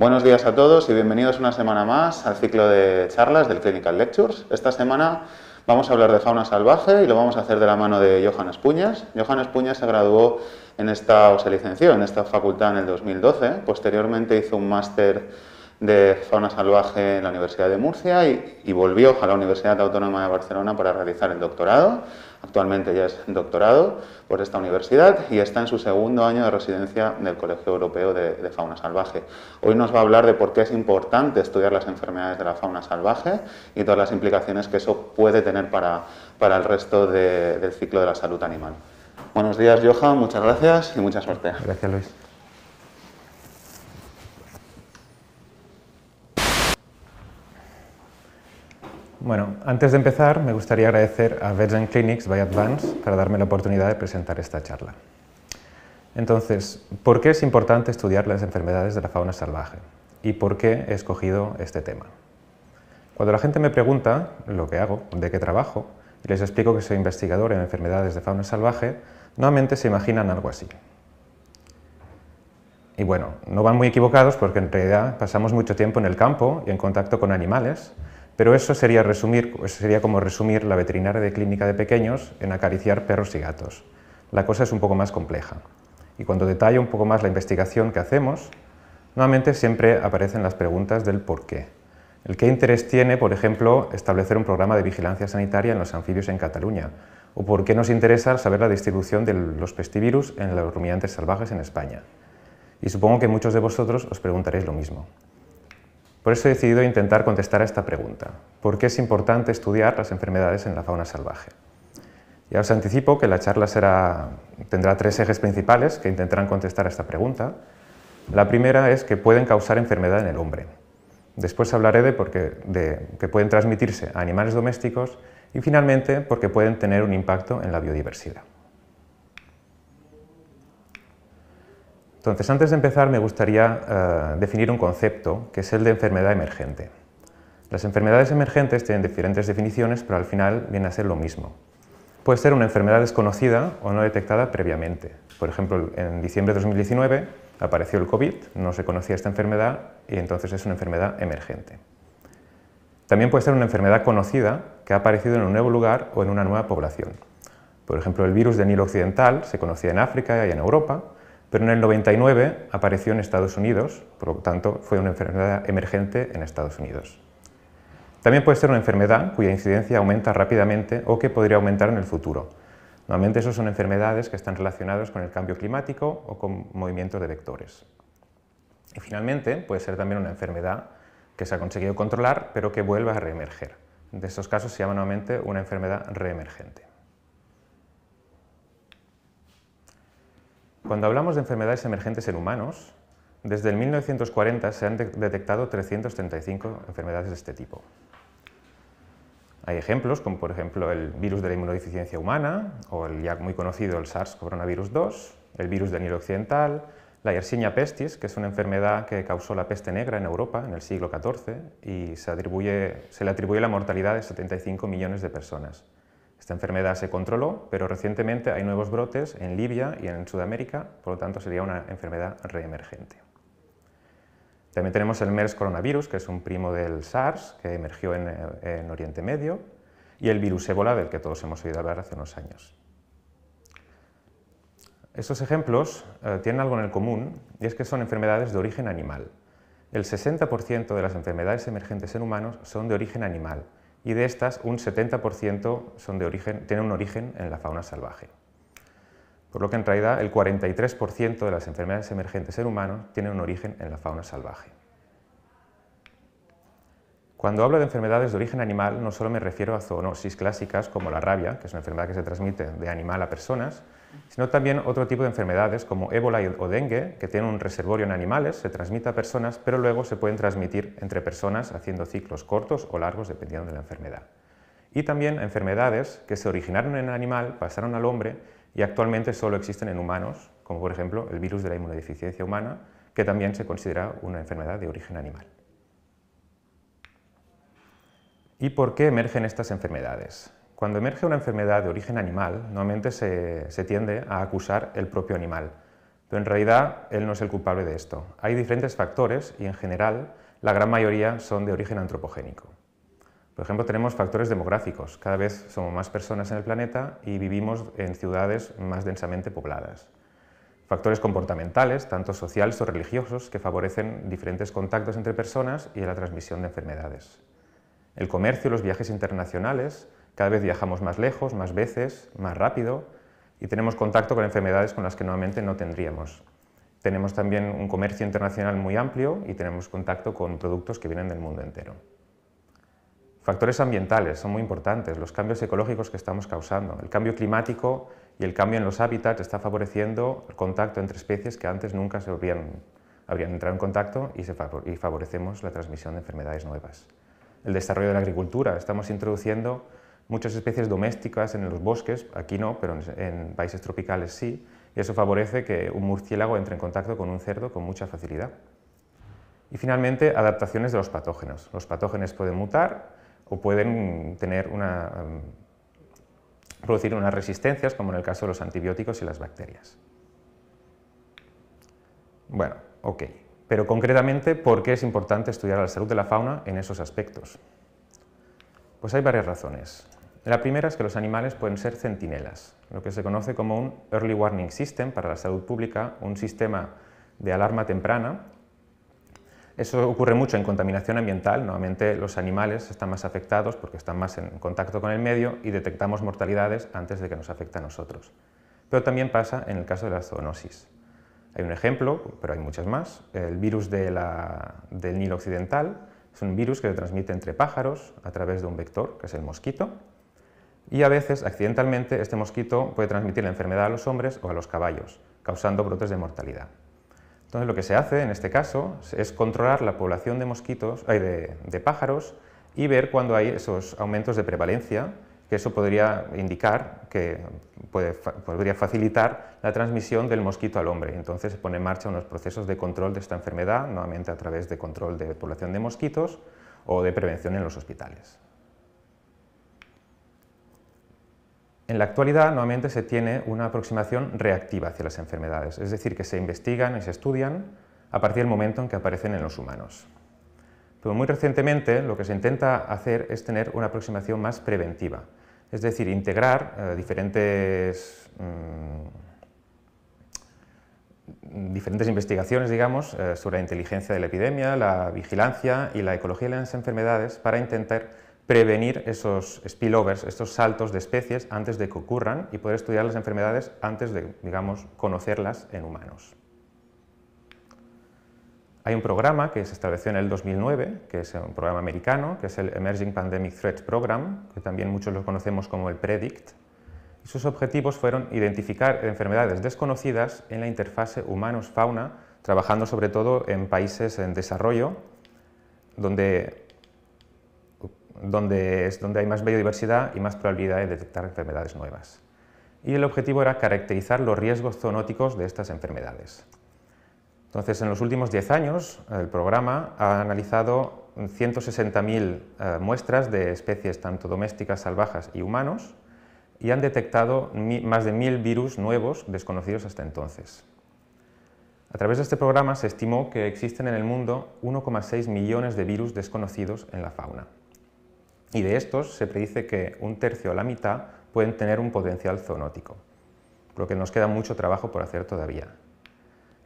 Buenos días a todos y bienvenidos una semana más al ciclo de charlas del Clinical Lectures. Esta semana vamos a hablar de fauna salvaje y lo vamos a hacer de la mano de Johan Espuñas. Johan Espuñas se graduó en esta, o se licenció en esta facultad en el 2012, posteriormente hizo un máster de fauna salvaje en la Universidad de Murcia y volvió a la Universidad Autónoma de Barcelona para realizar el doctorado Actualmente ya es doctorado por esta universidad y está en su segundo año de residencia del Colegio Europeo de, Fauna Salvaje. Hoy nos va a hablar de por qué es importante estudiar las enfermedades de la fauna salvaje y todas las implicaciones que eso puede tener para, el resto del ciclo de la salud animal. Buenos días, Johan, muchas gracias y mucha suerte. Gracias, Luis. Bueno, antes de empezar, me gustaría agradecer a Virgin Clinics by Advance para darme la oportunidad de presentar esta charla. Entonces, ¿por qué es importante estudiar las enfermedades de la fauna salvaje? ¿Y por qué he escogido este tema? Cuando la gente me pregunta lo que hago, de qué trabajo, y les explico que soy investigador en enfermedades de fauna salvaje, nuevamente se imaginan algo así. Y bueno, no van muy equivocados porque en realidad pasamos mucho tiempo en el campo y en contacto con animales, pero eso sería, como resumir la veterinaria de clínica de pequeños en acariciar perros y gatos. La cosa es un poco más compleja. Y cuando detallo un poco más la investigación que hacemos, nuevamente siempre aparecen las preguntas del por qué. El qué interés tiene, por ejemplo, establecer un programa de vigilancia sanitaria en los anfibios en Cataluña, o por qué nos interesa saber la distribución de los pestivirus en los rumiantes salvajes en España. Y supongo que muchos de vosotros os preguntaréis lo mismo. Por eso he decidido intentar contestar a esta pregunta. ¿Por qué es importante estudiar las enfermedades en la fauna salvaje? Ya os anticipo que la charla tendrá tres ejes principales que intentarán contestar a esta pregunta. La primera es que pueden causar enfermedad en el hombre. Después hablaré de, qué de que pueden transmitirse a animales domésticos y finalmente porque pueden tener un impacto en la biodiversidad. Entonces, antes de empezar, me gustaría eh, definir un concepto, que es el de enfermedad emergente. Las enfermedades emergentes tienen diferentes definiciones, pero al final viene a ser lo mismo. Puede ser una enfermedad desconocida o no detectada previamente. Por ejemplo, en diciembre de 2019 apareció el COVID, no se conocía esta enfermedad y entonces es una enfermedad emergente. También puede ser una enfermedad conocida que ha aparecido en un nuevo lugar o en una nueva población. Por ejemplo, el virus del Nilo Occidental se conocía en África y en Europa, pero en el 99 apareció en Estados Unidos, por lo tanto fue una enfermedad emergente en Estados Unidos. También puede ser una enfermedad cuya incidencia aumenta rápidamente o que podría aumentar en el futuro. Normalmente esas son enfermedades que están relacionadas con el cambio climático o con movimientos de vectores. Y finalmente puede ser también una enfermedad que se ha conseguido controlar pero que vuelva a reemerger. De estos casos se llama nuevamente una enfermedad reemergente. Cuando hablamos de enfermedades emergentes en humanos, desde el 1940 se han detectado 335 enfermedades de este tipo. Hay ejemplos como por ejemplo el virus de la inmunodeficiencia humana o el ya muy conocido el SARS coronavirus 2, el virus del Nilo occidental, la Yersinia pestis, que es una enfermedad que causó la peste negra en Europa en el siglo XIV y se le atribuye la mortalidad de 75 millones de personas. Esta enfermedad se controló, pero recientemente hay nuevos brotes en Libia y en Sudamérica, por lo tanto sería una enfermedad reemergente. También tenemos el MERS coronavirus, que es un primo del SARS, que emergió en, Oriente Medio, y el virus ébola, del que todos hemos oído hablar hace unos años. Estos ejemplos eh, tienen algo en el común, y es que son enfermedades de origen animal. El 60% de las enfermedades emergentes en humanos son de origen animal, y de estas un 70% son de origen, tienen un origen en la fauna salvaje. Por lo que en realidad el 43% de las enfermedades emergentes en humanos tienen un origen en la fauna salvaje. Cuando hablo de enfermedades de origen animal, no solo me refiero a zoonosis clásicas como la rabia, que es una enfermedad que se transmite de animal a personas, sino también otro tipo de enfermedades como ébola o dengue, que tienen un reservorio en animales, se transmite a personas, pero luego se pueden transmitir entre personas haciendo ciclos cortos o largos dependiendo de la enfermedad. Y también enfermedades que se originaron en el animal, pasaron al hombre y actualmente solo existen en humanos, como por ejemplo el virus de la inmunodeficiencia humana, que también se considera una enfermedad de origen animal. ¿Y por qué emergen estas enfermedades? Cuando emerge una enfermedad de origen animal, normalmente se, se tiende a acusar el propio animal, pero en realidad él no es el culpable de esto. Hay diferentes factores y en general la gran mayoría son de origen antropogénico. Por ejemplo, tenemos factores demográficos. Cada vez somos más personas en el planeta y vivimos en ciudades más densamente pobladas. Factores comportamentales, tanto sociales o religiosos, que favorecen diferentes contactos entre personas y la transmisión de enfermedades. El comercio, y los viajes internacionales, cada vez viajamos más lejos, más veces, más rápido y tenemos contacto con enfermedades con las que normalmente no tendríamos. Tenemos también un comercio internacional muy amplio y tenemos contacto con productos que vienen del mundo entero. Factores ambientales son muy importantes, los cambios ecológicos que estamos causando. El cambio climático y el cambio en los hábitats está favoreciendo el contacto entre especies que antes nunca se habrían, entrado en contacto y favorecemos la transmisión de enfermedades nuevas el desarrollo de la agricultura. Estamos introduciendo muchas especies domésticas en los bosques, aquí no, pero en, países tropicales sí, y eso favorece que un murciélago entre en contacto con un cerdo con mucha facilidad. Y finalmente, adaptaciones de los patógenos. Los patógenos pueden mutar o pueden tener una, mm, producir unas resistencias, como en el caso de los antibióticos y las bacterias. Bueno, ok pero concretamente, ¿por qué es importante estudiar la salud de la fauna en esos aspectos? Pues hay varias razones. La primera es que los animales pueden ser centinelas, lo que se conoce como un Early Warning System para la salud pública, un sistema de alarma temprana. Eso ocurre mucho en contaminación ambiental, nuevamente los animales están más afectados porque están más en contacto con el medio y detectamos mortalidades antes de que nos afecte a nosotros. Pero también pasa en el caso de la zoonosis. Hay un ejemplo, pero hay muchas más. El virus del Nilo Occidental es un virus que se transmite entre pájaros a través de un vector, que es el mosquito. Y a veces, accidentalmente, este mosquito puede transmitir la enfermedad a los hombres o a los caballos, causando brotes de mortalidad. Entonces lo que se hace en este caso es controlar la población de mosquitos, de, de pájaros y ver cuándo hay esos aumentos de prevalencia que eso podría indicar que podría facilitar la transmisión del mosquito al hombre. Entonces se pone en marcha unos procesos de control de esta enfermedad, nuevamente a través de control de población de mosquitos o de prevención en los hospitales. En la actualidad, nuevamente, se tiene una aproximación reactiva hacia las enfermedades, es decir, que se investigan y se estudian a partir del momento en que aparecen en los humanos. Pero muy recientemente lo que se intenta hacer es tener una aproximación más preventiva, es decir, integrar eh, diferentes, mm, diferentes investigaciones, digamos, eh, sobre la inteligencia de la epidemia, la vigilancia y la ecología de las enfermedades para intentar prevenir esos spillovers, estos saltos de especies antes de que ocurran y poder estudiar las enfermedades antes de, digamos, conocerlas en humanos. Hay un programa que se estableció en el 2009, que es un programa americano, que es el Emerging Pandemic Threats Program, que también muchos lo conocemos como el PREDICT. Y sus objetivos fueron identificar enfermedades desconocidas en la interfase humanos-fauna, trabajando sobre todo en países en desarrollo, donde, donde es donde hay más biodiversidad y más probabilidad de detectar enfermedades nuevas. Y el objetivo era caracterizar los riesgos zoonóticos de estas enfermedades. Entonces, en los últimos 10 años, el programa ha analizado 160.000 eh, muestras de especies tanto domésticas, salvajes y humanos y han detectado más de 1.000 virus nuevos desconocidos hasta entonces. A través de este programa se estimó que existen en el mundo 1,6 millones de virus desconocidos en la fauna. Y de estos se predice que un tercio a la mitad pueden tener un potencial zoonótico, lo que nos queda mucho trabajo por hacer todavía.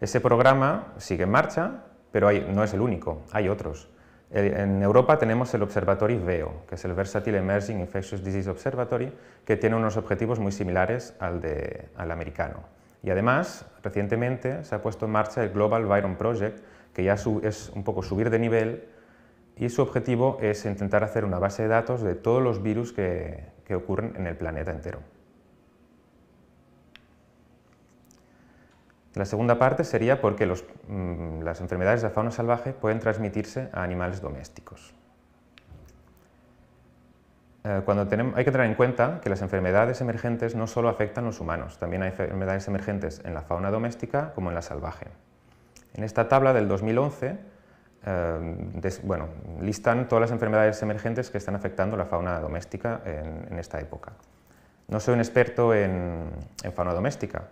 Ese programa sigue en marcha, pero no es el único, hay otros. En Europa tenemos el Observatorio VEO, que es el Versatile Emerging Infectious Disease Observatory, que tiene unos objetivos muy similares al, de, al americano. Y además, recientemente se ha puesto en marcha el Global Viron Project, que ya es un poco subir de nivel, y su objetivo es intentar hacer una base de datos de todos los virus que ocurren en el planeta entero. La segunda parte sería porque mm, las enfermedades de la fauna salvaje pueden transmitirse a animales domésticos. Eh, cuando hay que tener en cuenta que las enfermedades emergentes no solo afectan a los humanos, también hay enfermedades emergentes en la fauna doméstica como en la salvaje. En esta tabla del 2011 eh, listan todas las enfermedades emergentes que están afectando la fauna doméstica en, esta época. No soy un experto en fauna doméstica,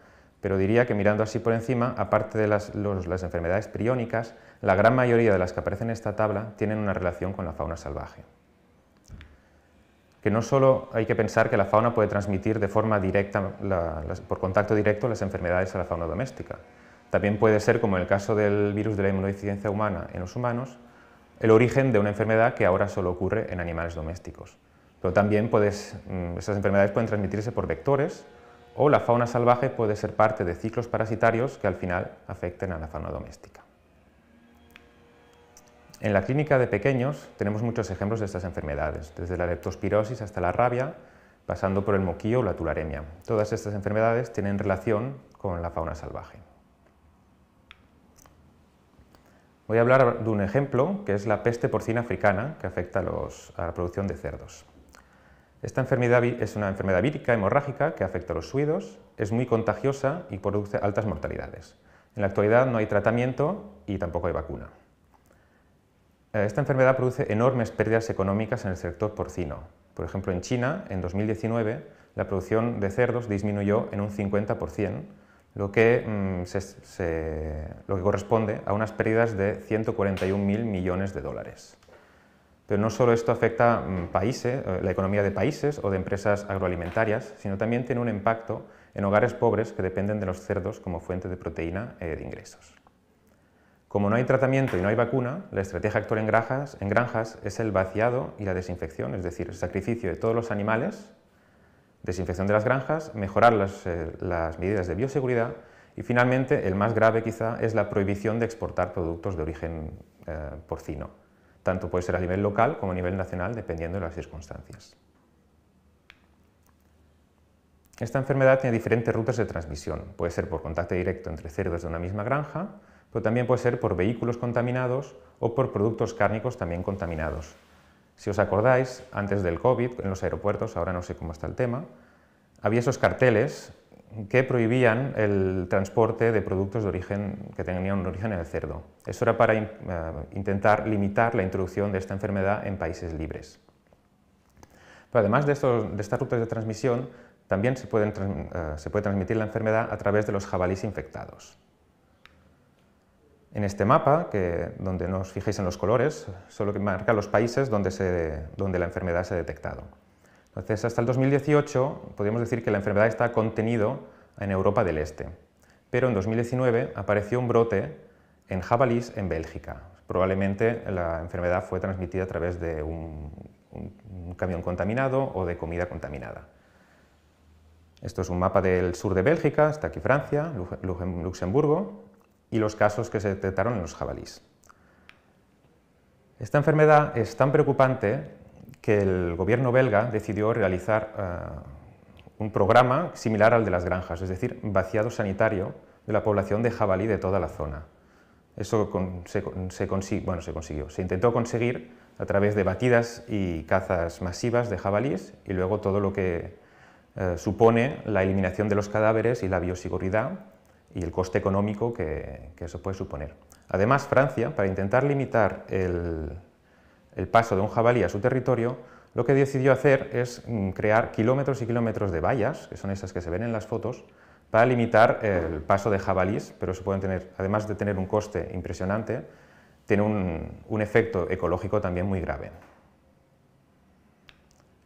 pero diría que mirando así por encima, aparte de las, enfermedades priónicas, la gran mayoría de las que aparecen en esta tabla tienen una relación con la fauna salvaje. Que no solo hay que pensar que la fauna puede transmitir de forma directa, por contacto directo, las enfermedades a la fauna doméstica. También puede ser, como en el caso del virus de la inmunodeficiencia humana en los humanos, el origen de una enfermedad que ahora solo ocurre en animales domésticos. Pero también puedes, mm, esas enfermedades pueden transmitirse por vectores, o la fauna salvaje puede ser parte de ciclos parasitarios que al final afecten a la fauna doméstica. En la clínica de pequeños tenemos muchos ejemplos de estas enfermedades, desde la leptospirosis hasta la rabia, pasando por el moquillo o la tularemia. Todas estas enfermedades tienen relación con la fauna salvaje. Voy a hablar de un ejemplo, que es la peste porcina africana, que afecta a, a la producción de cerdos. Esta enfermedad es una enfermedad vírica hemorrágica que afecta a los suidos, es muy contagiosa y produce altas mortalidades. En la actualidad no hay tratamiento y tampoco hay vacuna. Eh, esta enfermedad produce enormes pérdidas económicas en el sector porcino. Por ejemplo, en China, en 2019, la producción de cerdos disminuyó en un 50%, lo que, mm, lo corresponde a unas pérdidas de 141.000 millones de dólares. Pero no solo esto afecta mm, países, eh, la economía de países o de empresas agroalimentarias, sino también tiene un impacto en hogares pobres que dependen de los cerdos como fuente de proteína e de ingresos. Como no hay tratamiento y no hay vacuna, la estrategia actual en granjas, es el vaciado y la desinfección, es decir, el sacrificio de todos los animales, desinfección de las granjas, mejorar las, eh, medidas de bioseguridad y finalmente, el más grave quizá, es la prohibición de exportar productos de origen porcino tanto puede ser a nivel local como a nivel nacional, dependiendo de las circunstancias. Esta enfermedad tiene diferentes rutas de transmisión. Puede ser por contacto directo entre cerdos de una misma granja, pero también puede ser por vehículos contaminados o por productos cárnicos también contaminados. Si os acordáis, antes del COVID, en los aeropuertos, ahora no sé cómo está el tema, había esos carteles que prohibían el transporte de productos de origen que tenían un origen en el cerdo. Eso era para eh, intentar limitar la introducción de esta enfermedad en países libres. Pero además de, estas rutas de transmisión, también eh, se, puede transmitir la enfermedad a través de los jabalíes infectados. En este mapa, donde no os fijéis en los colores, solo que marca los países donde la enfermedad se ha detectado. Entonces, hasta el 2018 podríamos decir que la enfermedad está contenido en Europa del Este, pero en 2019 apareció un brote en jabalís en Bélgica. Probablemente la enfermedad fue transmitida a través de un, camión contaminado o de comida contaminada. Esto es un mapa del sur de Bélgica, está aquí Francia, Luxemburgo, y los casos que se detectaron en los jabalís. Esta enfermedad es tan preocupante que el gobierno belga decidió realizar eh, un programa similar al de las granjas, es decir, vaciado sanitario de la población de jabalí de toda la zona. Eso se, bueno, se consiguió, se intentó conseguir a través de batidas y cazas masivas de jabalíes y luego todo lo que eh, supone la eliminación de los cadáveres y la bioseguridad y el coste económico que eso puede suponer. Además, Francia, para intentar limitar el, el paso de un jabalí a su territorio, lo que decidió hacer es mm, crear kilómetros y kilómetros de vallas, que son esas que se ven en las fotos, para limitar el paso de jabalíes. pero se pueden tener, además de tener un coste impresionante, tiene un, efecto ecológico también muy grave.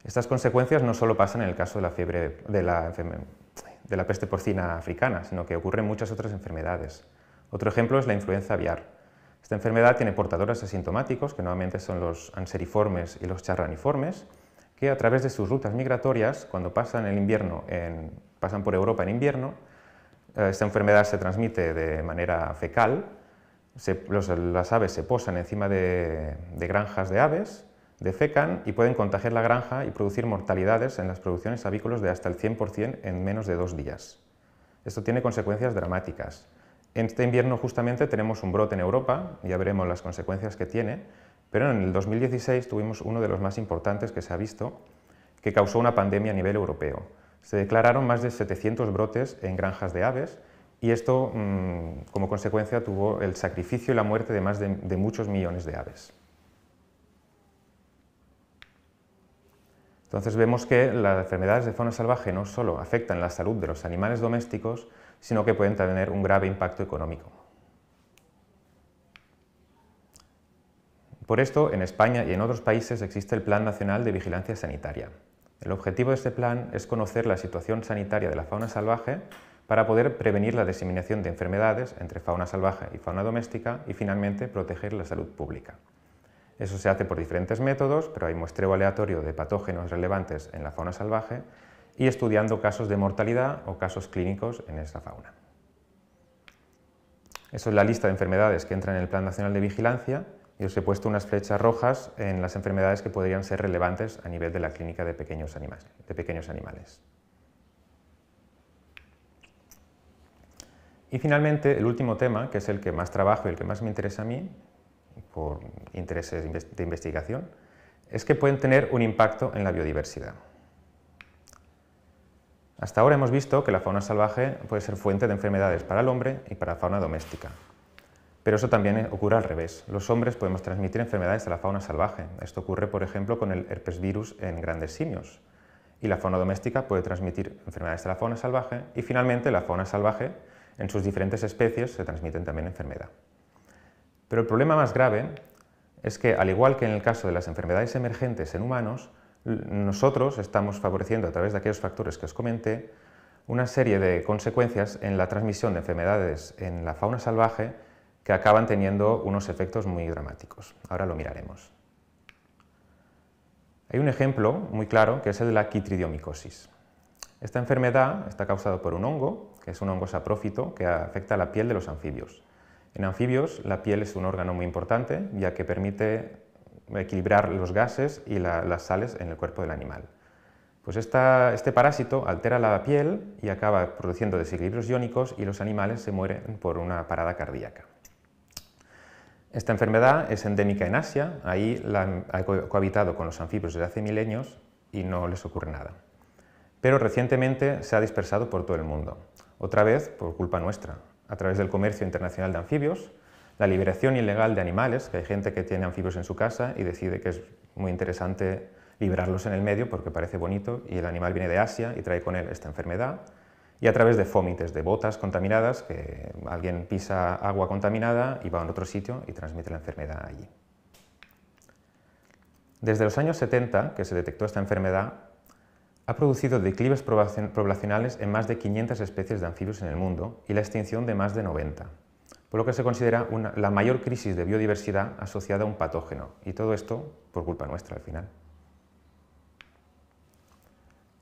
Estas consecuencias no solo pasan en el caso de la, fiebre, de la, de la peste porcina africana, sino que ocurren muchas otras enfermedades. Otro ejemplo es la influenza aviar. Esta enfermedad tiene portadores asintomáticos, que normalmente son los anseriformes y los charraniformes, que a través de sus rutas migratorias, cuando pasan, invierno pasan por Europa en invierno, eh, esta enfermedad se transmite de manera fecal, las aves se posan encima de, de granjas de aves, defecan y pueden contagiar la granja y producir mortalidades en las producciones avícolas de hasta el 100% en menos de dos días. Esto tiene consecuencias dramáticas. En Este invierno justamente tenemos un brote en Europa, ya veremos las consecuencias que tiene, pero en el 2016 tuvimos uno de los más importantes que se ha visto, que causó una pandemia a nivel europeo. Se declararon más de 700 brotes en granjas de aves y esto mm, como consecuencia tuvo el sacrificio y la muerte de más de, de muchos millones de aves. Entonces vemos que las enfermedades de fauna salvaje no solo afectan la salud de los animales domésticos, sino que pueden tener un grave impacto económico. Por esto, en España y en otros países existe el Plan Nacional de Vigilancia Sanitaria. El objetivo de este plan es conocer la situación sanitaria de la fauna salvaje para poder prevenir la diseminación de enfermedades entre fauna salvaje y fauna doméstica y finalmente proteger la salud pública. Eso se hace por diferentes métodos, pero hay muestreo aleatorio de patógenos relevantes en la fauna salvaje y estudiando casos de mortalidad o casos clínicos en esta fauna. Esa es la lista de enfermedades que entran en el Plan Nacional de Vigilancia y os he puesto unas flechas rojas en las enfermedades que podrían ser relevantes a nivel de la clínica De pequeños animales. Y finalmente, el último tema, que es el que más trabajo y el que más me interesa a mí, por intereses de investigación, es que pueden tener un impacto en la biodiversidad. Hasta ahora hemos visto que la fauna salvaje puede ser fuente de enfermedades para el hombre y para la fauna doméstica. Pero eso también ocurre al revés. Los hombres podemos transmitir enfermedades a la fauna salvaje. Esto ocurre, por ejemplo, con el herpesvirus en grandes simios. Y la fauna doméstica puede transmitir enfermedades a la fauna salvaje. Y finalmente, la fauna salvaje, en sus diferentes especies, se transmiten también enfermedad. Pero el problema más grave es que, al igual que en el caso de las enfermedades emergentes en humanos, nosotros estamos favoreciendo a través de aquellos factores que os comenté una serie de consecuencias en la transmisión de enfermedades en la fauna salvaje que acaban teniendo unos efectos muy dramáticos. Ahora lo miraremos. Hay un ejemplo muy claro que es el de la quitridiomicosis. Esta enfermedad está causada por un hongo, que es un hongo saprófito que afecta a la piel de los anfibios. En anfibios la piel es un órgano muy importante ya que permite equilibrar los gases y las sales en el cuerpo del animal. Pues este parásito altera la piel y acaba produciendo desequilibrios iónicos y los animales se mueren por una parada cardíaca. Esta enfermedad es endémica en Asia, ahí ha cohabitado con los anfibios desde hace milenios y no les ocurre nada. Pero recientemente se ha dispersado por todo el mundo, otra vez por culpa nuestra, a través del comercio internacional de anfibios, la liberación ilegal de animales, que hay gente que tiene anfibios en su casa y decide que es muy interesante liberarlos en el medio porque parece bonito y el animal viene de Asia y trae con él esta enfermedad, y a través de fómites, de botas contaminadas, que alguien pisa agua contaminada y va a otro sitio y transmite la enfermedad allí. Desde los años 70, que se detectó esta enfermedad, ha producido declives poblacionales en más de 500 especies de anfibios en el mundo y la extinción de más de 90 por lo que se considera la mayor crisis de biodiversidad asociada a un patógeno, y todo esto por culpa nuestra al final.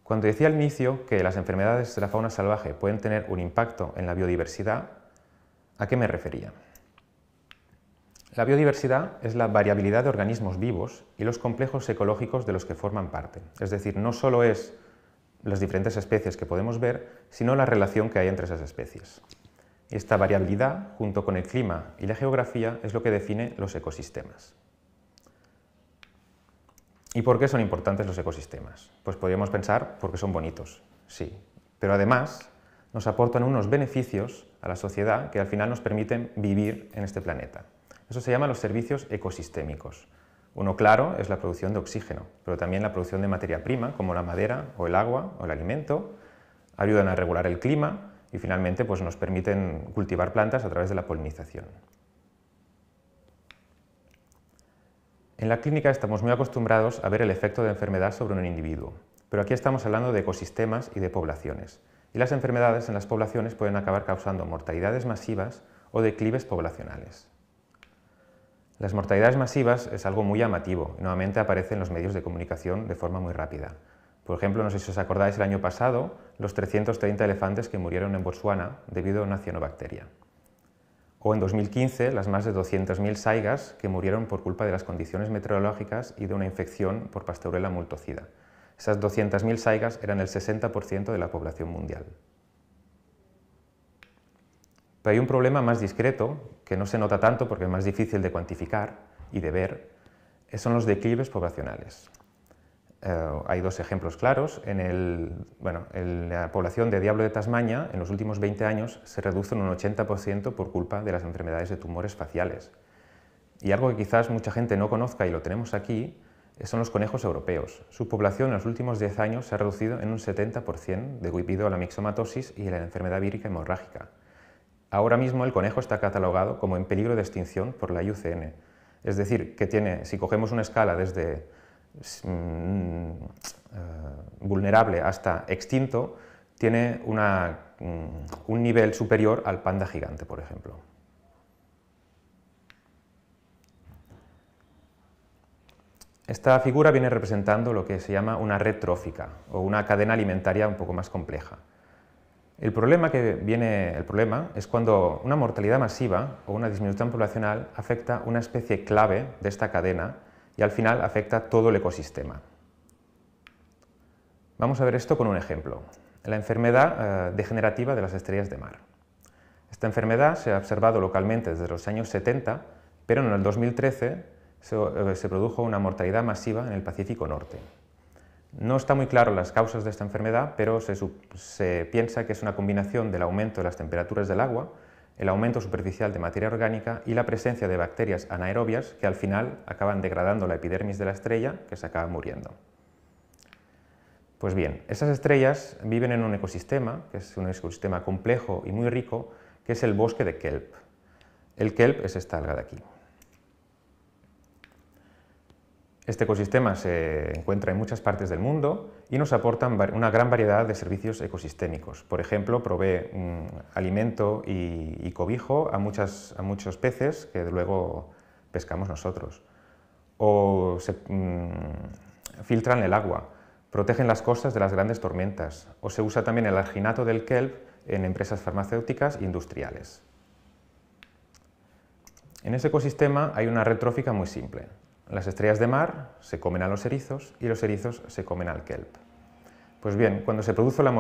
Cuando decía al inicio que las enfermedades de la fauna salvaje pueden tener un impacto en la biodiversidad, ¿a qué me refería? La biodiversidad es la variabilidad de organismos vivos y los complejos ecológicos de los que forman parte. Es decir, no solo es las diferentes especies que podemos ver, sino la relación que hay entre esas especies. Esta variabilidad, junto con el clima y la geografía, es lo que define los ecosistemas. ¿Y por qué son importantes los ecosistemas? Pues podríamos pensar porque son bonitos, sí, pero además nos aportan unos beneficios a la sociedad que al final nos permiten vivir en este planeta. Eso se llama los servicios ecosistémicos. Uno claro es la producción de oxígeno, pero también la producción de materia prima como la madera o el agua o el alimento, ayudan a regular el clima, y finalmente pues, nos permiten cultivar plantas a través de la polinización. En la clínica estamos muy acostumbrados a ver el efecto de enfermedad sobre un individuo, pero aquí estamos hablando de ecosistemas y de poblaciones, y las enfermedades en las poblaciones pueden acabar causando mortalidades masivas o declives poblacionales. Las mortalidades masivas es algo muy llamativo y nuevamente aparece en los medios de comunicación de forma muy rápida. Por ejemplo, no sé si os acordáis el año pasado los 330 elefantes que murieron en Botsuana debido a una cianobacteria. O en 2015 las más de 200.000 saigas que murieron por culpa de las condiciones meteorológicas y de una infección por pastorela multocida. Esas 200.000 saigas eran el 60% de la población mundial. Pero hay un problema más discreto, que no se nota tanto porque es más difícil de cuantificar y de ver, son los declives poblacionales. Eh, hay dos ejemplos claros. En, la población de diablo de Tasmania, en los últimos 20 años, se reduce en un 80% por culpa de las enfermedades de tumores faciales. Y algo que quizás mucha gente no conozca y lo tenemos aquí, eh, son los conejos europeos. Su población en los últimos 10 años se ha reducido en un 70% debido a la mixomatosis y a la enfermedad vírica hemorrágica. Ahora mismo el conejo está catalogado como en peligro de extinción por la IUCN. Es decir, que tiene, si cogemos una escala desde Mm, eh, vulnerable hasta extinto, tiene mm, un nivel superior al panda gigante, por ejemplo. Esta figura viene representando lo que se llama una red trófica o una cadena alimentaria un poco más compleja. El problema, que viene, el problema es cuando una mortalidad masiva o una disminución poblacional afecta una especie clave de esta cadena y al final afecta todo el ecosistema. Vamos a ver esto con un ejemplo, la enfermedad eh, degenerativa de las estrellas de mar. Esta enfermedad se ha observado localmente desde los años 70, pero en el 2013 eh, se, produjo una mortalidad masiva en el Pacífico Norte. No está muy claro las causas de esta enfermedad, pero se, piensa que es una combinación del aumento de las temperaturas del agua el aumento superficial de materia orgánica y la presencia de bacterias anaerobias que al final acaban degradando la epidermis de la estrella que se acaba muriendo. Pues bien, esas estrellas viven en un ecosistema, que es un ecosistema complejo y muy rico, que es el bosque de kelp. El kelp es esta alga de aquí. Este ecosistema se encuentra en muchas partes del mundo y nos aportan una gran variedad de servicios ecosistémicos. Por ejemplo, provee mm, alimento y, cobijo a, a muchos peces que luego pescamos nosotros. O se, mm, filtran el agua, protegen las costas de las grandes tormentas o se usa también el arginato del kelp en empresas farmacéuticas e industriales. En ese ecosistema hay una red trófica muy simple. Las estrellas de mar se comen a los erizos y los erizos se comen al kelp. Pues bien, cuando se produjo la,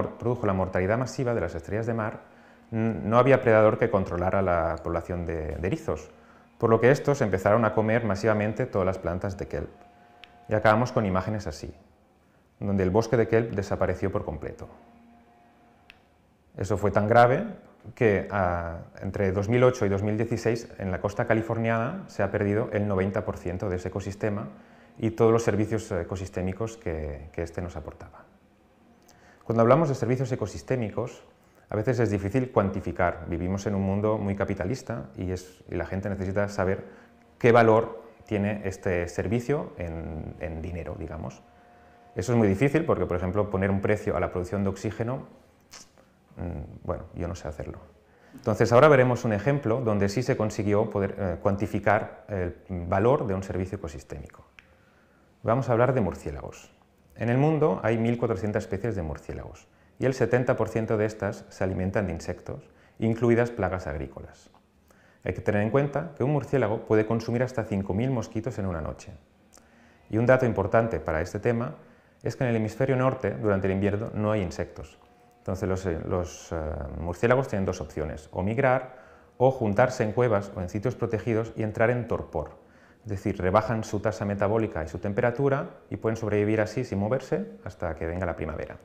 mortalidad masiva de las estrellas de mar, no había predador que controlara la población de erizos, por lo que estos empezaron a comer masivamente todas las plantas de kelp. Y acabamos con imágenes así, donde el bosque de kelp desapareció por completo. Eso fue tan grave que ah, entre 2008 y 2016 en la costa californiana se ha perdido el 90% de ese ecosistema y todos los servicios eh, ecosistémicos que, que este nos aportaba. Cuando hablamos de servicios ecosistémicos, a veces es difícil cuantificar. Vivimos en un mundo muy capitalista y, la gente necesita saber qué valor tiene este servicio en dinero, digamos. Eso es muy difícil porque, por ejemplo, poner un precio a la producción de oxígeno Mm, bueno, yo no sé hacerlo. Entonces ahora veremos un ejemplo donde sí se consiguió poder eh, cuantificar el valor de un servicio ecosistémico. Vamos a hablar de murciélagos. En el mundo hay 1.400 especies de murciélagos y el 70% de estas se alimentan de insectos, incluidas plagas agrícolas. Hay que tener en cuenta que un murciélago puede consumir hasta 5.000 mosquitos en una noche. Y un dato importante para este tema es que en el hemisferio norte, durante el invierno, no hay insectos, entonces los, eh, eh, murciélagos tienen dos opciones, o migrar o juntarse en cuevas o en sitios protegidos y entrar en torpor. Es decir, rebajan su tasa metabólica y su temperatura y pueden sobrevivir así sin moverse hasta que venga la primavera.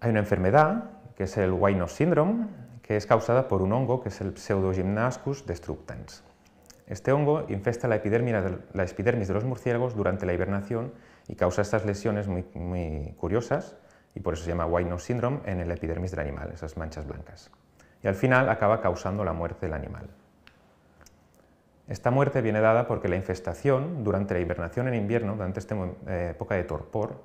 Hay una enfermedad, que es el Wynos syndrome, que es causada por un hongo que es el Pseudogymnascus destructans. Este hongo infesta la epidermis de los murciélagos durante la hibernación y causa estas lesiones muy, curiosas y por eso se llama White nose syndrome en el epidermis del animal, esas manchas blancas. Y al final acaba causando la muerte del animal. Esta muerte viene dada porque la infestación durante la hibernación en invierno, durante esta eh, época de torpor,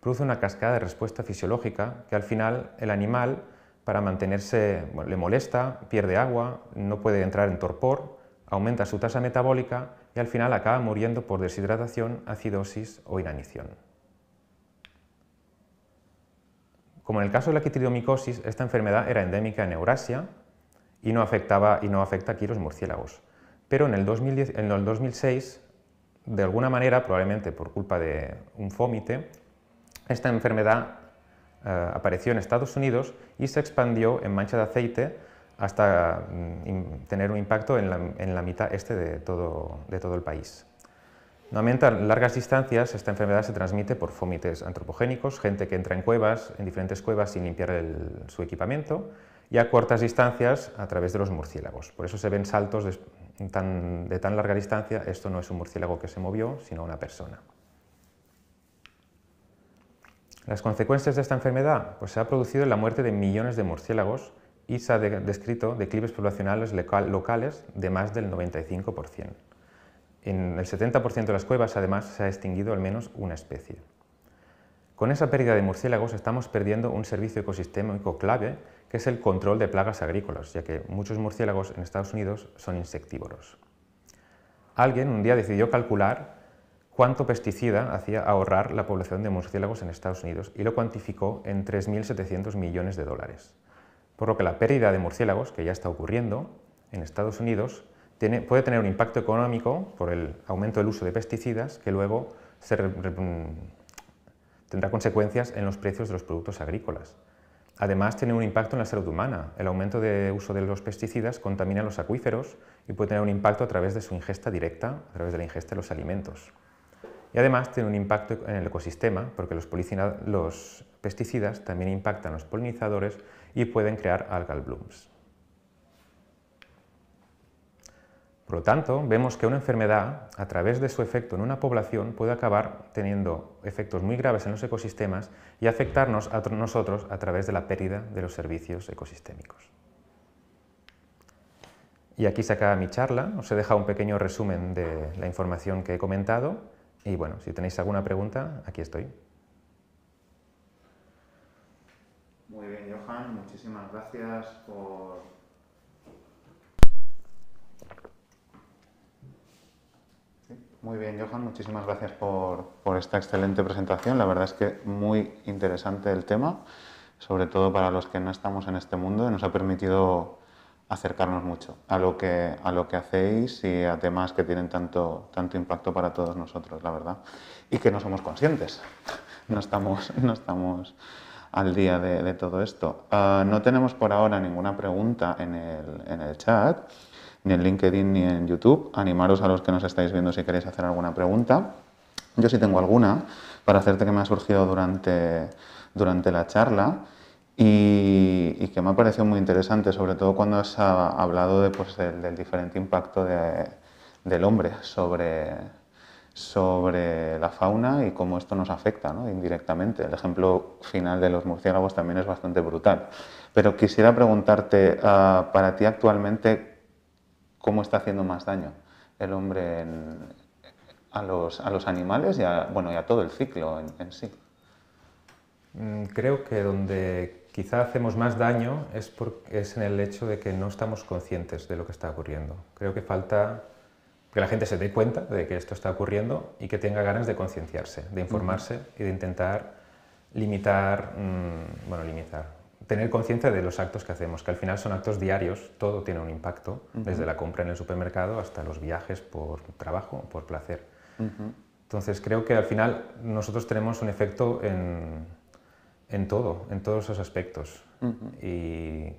produce una cascada de respuesta fisiológica que al final el animal, para mantenerse, le molesta, pierde agua, no puede entrar en torpor, aumenta su tasa metabólica y al final acaba muriendo por deshidratación, acidosis o inanición. Como en el caso de la quitridomicosis, esta enfermedad era endémica en Eurasia y no, afectaba, y no afecta aquí los murciélagos. Pero en el, 2006, de alguna manera, probablemente por culpa de un fómite, esta enfermedad eh, apareció en Estados Unidos y se expandió en mancha de aceite hasta mm, tener un impacto en la, mitad este de todo, el país. Normalmente a largas distancias esta enfermedad se transmite por fomites antropogénicos, gente que entra en cuevas, en diferentes cuevas sin limpiar su equipamiento, y a cortas distancias a través de los murciélagos. Por eso se ven saltos de tan, de tan larga distancia, esto no es un murciélago que se movió, sino una persona. Las consecuencias de esta enfermedad, pues se ha producido la muerte de millones de murciélagos, y se ha descrito declives poblacionales locales de más del 95%. En el 70% de las cuevas, además, se ha extinguido al menos una especie. Con esa pérdida de murciélagos estamos perdiendo un servicio ecosistémico clave, que es el control de plagas agrícolas, ya que muchos murciélagos en Estados Unidos son insectívoros. Alguien un día decidió calcular cuánto pesticida hacía ahorrar la población de murciélagos en Estados Unidos y lo cuantificó en 3.700 millones de dólares. Por que la pérdida de murciélagos, que ya está ocurriendo en Estados Unidos, puede tener un impacto económico por el aumento del uso de pesticidas que luego mm, tendrá consecuencias en los precios de los productos agrícolas. Además, tiene un impacto en la salud humana. El aumento de uso de los pesticidas contamina los acuíferos y puede tener un impacto a través de su ingesta directa, a través de la ingesta de los alimentos. Y además tiene un impacto en el ecosistema, porque los, los pesticidas también impactan los polinizadores y pueden crear algal blooms. Por lo tanto, vemos que una enfermedad, a través de su efecto en una población, puede acabar teniendo efectos muy graves en los ecosistemas y afectarnos a nosotros a través de la pérdida de los servicios ecosistémicos. Y aquí se acaba mi charla, os he dejado un pequeño resumen de la información que he comentado y bueno, si tenéis alguna pregunta, aquí estoy. Muy bien, Johan, muchísimas gracias por... Muy bien, Johan, muchísimas gracias por, esta excelente presentación. La verdad es que muy interesante el tema, sobre todo para los que no estamos en este mundo, y nos ha permitido acercarnos mucho a lo que, a lo que hacéis y a temas que tienen tanto, tanto impacto para todos nosotros, la verdad. Y que no somos conscientes, no estamos, no estamos al día de, todo esto. Ah, no tenemos por ahora ninguna pregunta en el, chat, ni en LinkedIn ni en YouTube. Animaros a los que nos estáis viendo si queréis hacer alguna pregunta. Yo sí tengo alguna para hacerte que me ha surgido durante, durante la charla y, que me ha parecido muy interesante, sobre todo cuando has ah, hablado de, pues, del, diferente impacto del hombre sobre, sobre la fauna y cómo esto nos afecta indirectamente. El ejemplo final de los murciélagos también es bastante brutal. Pero quisiera preguntarte, ah, para ti actualmente, ¿cómo está haciendo más daño el hombre a, los, animales y a, bueno, todo el ciclo en, sí? Mm, creo que donde quizá hacemos más daño es, es en el hecho de que no estamos conscientes de lo que está ocurriendo. Creo que falta que la gente se dé cuenta de que esto está ocurriendo y que tenga ganas de concienciarse, de informarse y de intentar mm, limitar, mm, bueno, limitar, tener conciencia de los actos que hacemos, que al final son actos diarios, todo tiene un impacto, desde la compra en el supermercado hasta los viajes por trabajo por placer. Entonces creo que al final nosotros tenemos un efecto en, en todo, en todos esos aspectos. Y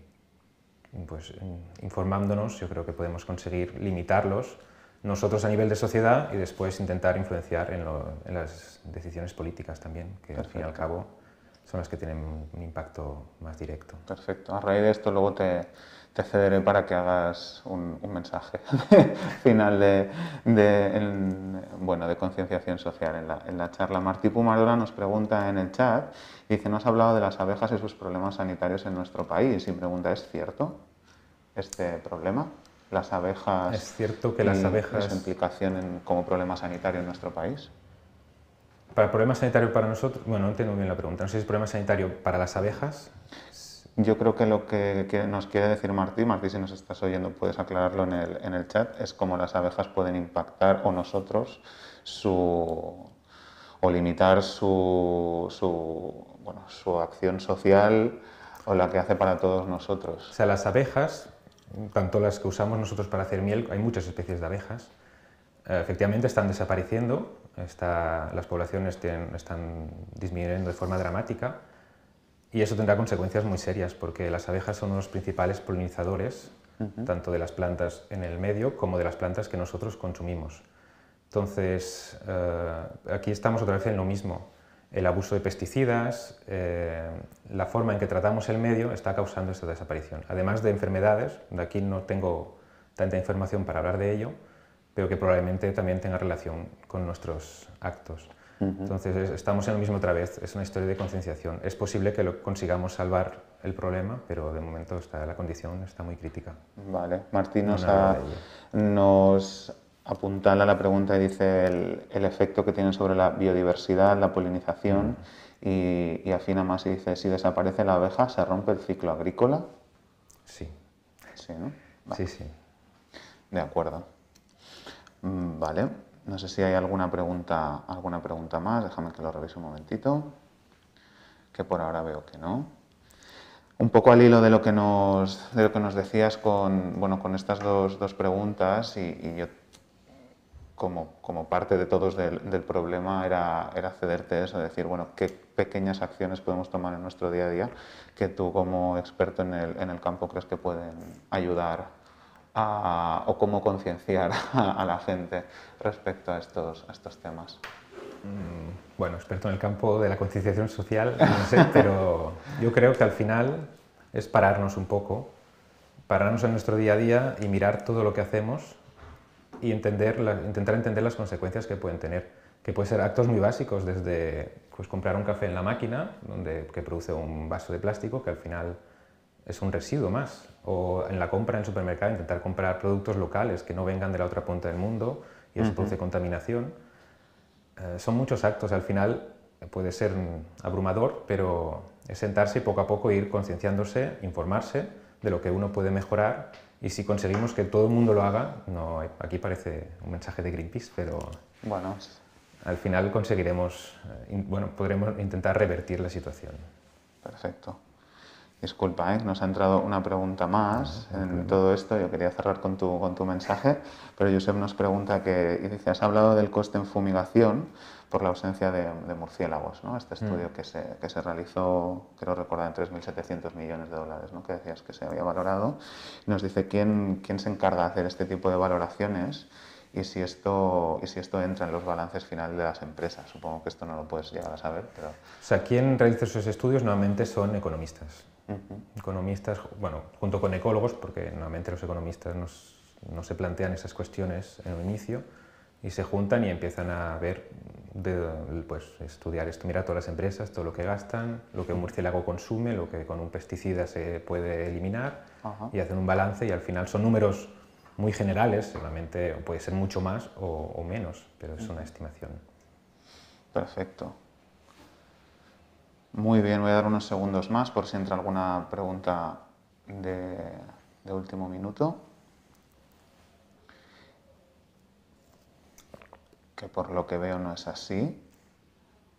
pues mm, informándonos yo creo que podemos conseguir limitarlos nosotros a nivel de sociedad y después intentar influenciar en, las decisiones políticas también, que al fin y al cabo son las que tienen un impacto más directo. Perfecto. A raíz de esto luego te, te cederé para que hagas un, mensaje final de, bueno, de concienciación social en la, charla. Martí Pumadora nos pregunta en el chat, dice, no has hablado de las abejas y sus problemas sanitarios en nuestro país y pregunta, ¿es cierto este problema? las abejas. Es cierto que las abejas. Su implicación como problema sanitario en nuestro país. Para el problema sanitario para nosotros, bueno, no entiendo bien la pregunta. No sé si es problema sanitario para las abejas. Yo creo que lo que, nos quiere decir Martí, Martí, si nos estás oyendo, puedes aclararlo en el, en el chat, es cómo las abejas pueden impactar o nosotros su, o limitar su, su, bueno, su acción social o la que hace para todos nosotros. O sea, las abejas tanto las que usamos nosotros para hacer miel, hay muchas especies de abejas, eh, efectivamente están desapareciendo, las poblaciones están disminuyendo de forma dramática y eso tendrá consecuencias muy serias porque las abejas son los principales polinizadores tanto de las plantas en el medio como de las plantas que nosotros consumimos. Entonces, eh, aquí estamos otra vez en lo mismo el abuso de pesticidas, eh, la forma en que tratamos el medio está causando esta desaparición. Además de enfermedades, de aquí no tengo tanta información para hablar de ello, pero que probablemente también tenga relación con nuestros actos. Entonces estamos en lo mismo otra vez, es una historia de concienciación. Es posible que lo consigamos salvar el problema, pero de momento está, la condición está muy crítica. Vale, Martín nos, ha, nos apuntala la pregunta y dice el, efecto que tiene sobre la biodiversidad, la polinización, mm. y, afina más y dice, si desaparece la abeja, ¿se rompe el ciclo agrícola? Sí. Sí, ¿no? Sí, sí. De acuerdo. Mm, vale. No sé si hay alguna pregunta, alguna pregunta más. Déjame que lo revise un momentito. Que por ahora veo que no. Un poco al hilo de lo que nos, lo que nos decías con, bueno, con estas dos, preguntas, y yo como, parte de todos del, problema era, era, cederte eso, decir, bueno, qué pequeñas acciones podemos tomar en nuestro día a día que tú como experto en el, campo crees que pueden ayudar o cómo concienciar a, la gente respecto a estos, estos temas? Mm, bueno, experto en el campo de la concienciación social, no sé, pero yo creo que al final es pararnos un poco, pararnos en nuestro día a día y mirar todo lo que hacemos y intentar entender las consecuencias que pueden tener, que pueden ser actos muy básicos, desde pues, comprar un café en la máquina, donde, que produce un vaso de plástico, que al final es un residuo más, o en la compra en el supermercado, intentar comprar productos locales que no vengan de la otra punta del mundo y eso produce contaminación. Eh, son muchos actos, al final puede ser abrumador, pero es sentarse y poco a poco ir concienciándose, informarse de lo que uno puede mejorar y si conseguimos que todo el mundo lo haga, no, aquí parece un mensaje de Greenpeace, pero bueno. al final conseguiremos, eh, bueno, podremos intentar revertir la situación. Perfecto. Disculpa, ¿eh? nos ha entrado una pregunta más ah, en todo esto. Yo quería cerrar con tu, con tu mensaje, pero Josep nos pregunta que, y dice, has hablado del coste en fumigación por la ausencia de, murciélagos, ¿no? Este mm. estudio que, se, que se realizó, creo recordar, en 3.700 millones de dólares, ¿no? Que decías que se había valorado. Nos dice, ¿quién, quién se encarga de hacer este tipo de valoraciones? y si esto y si esto entra en los balances finales de las empresas. Supongo que esto no lo puedes llegar a saber, pero... O sea, ¿quién realiza esos estudios normalmente son economistas. Economistas, bueno, junto con ecólogos, porque normalmente los economistas no se plantean esas cuestiones en un inicio y se juntan y empiezan a ver, pues estudiar esto, mira todas las empresas, todo lo que gastan, lo que un murciélago consume, lo que con un pesticida se puede eliminar y hacen un balance y al final son números muy generales, seguramente puede ser mucho más o menos, pero es una estimación. Perfecto. Muy bien, voy a dar unos segundos más por si entra alguna pregunta de, último minuto. Que por lo que veo no es así.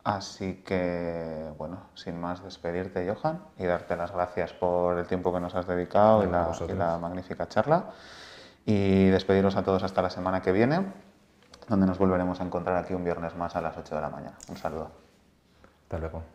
Así que, bueno, sin más, despedirte, Johan, y darte las gracias por el tiempo que nos has dedicado y la, pues y magnífica charla. Y despediros a todos hasta la semana que viene, donde nos volveremos a encontrar aquí un viernes más a las 8 de la mañana. Un saludo. Hasta luego.